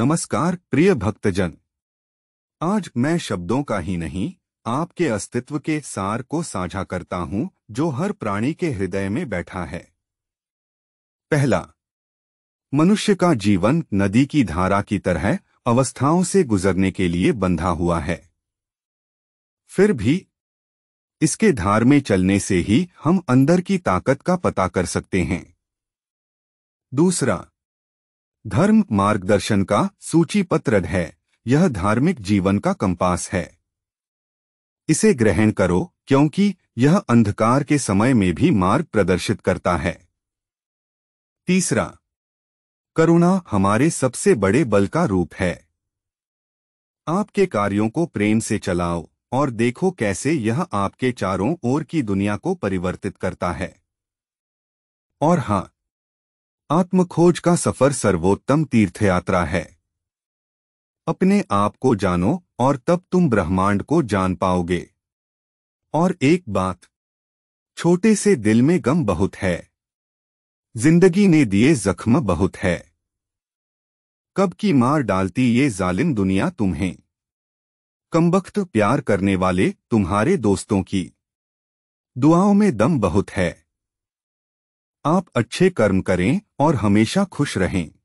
नमस्कार प्रिय भक्तजन आज मैं शब्दों का ही नहीं आपके अस्तित्व के सार को साझा करता हूं जो हर प्राणी के हृदय में बैठा है पहला मनुष्य का जीवन नदी की धारा की तरह अवस्थाओं से गुजरने के लिए बंधा हुआ है फिर भी इसके धार में चलने से ही हम अंदर की ताकत का पता कर सकते हैं दूसरा धर्म मार्गदर्शन का सूची पत्र है यह धार्मिक जीवन का कंपास है इसे ग्रहण करो क्योंकि यह अंधकार के समय में भी मार्ग प्रदर्शित करता है तीसरा करुणा हमारे सबसे बड़े बल का रूप है आपके कार्यों को प्रेम से चलाओ और देखो कैसे यह आपके चारों ओर की दुनिया को परिवर्तित करता है और हां आत्मखोज का सफर सर्वोत्तम तीर्थयात्रा है अपने आप को जानो और तब तुम ब्रह्मांड को जान पाओगे और एक बात छोटे से दिल में गम बहुत है जिंदगी ने दिए जख्म बहुत है कब की मार डालती ये जालिम दुनिया तुम्हें कमबख्त प्यार करने वाले तुम्हारे दोस्तों की दुआओं में दम बहुत है आप अच्छे कर्म करें और हमेशा खुश रहें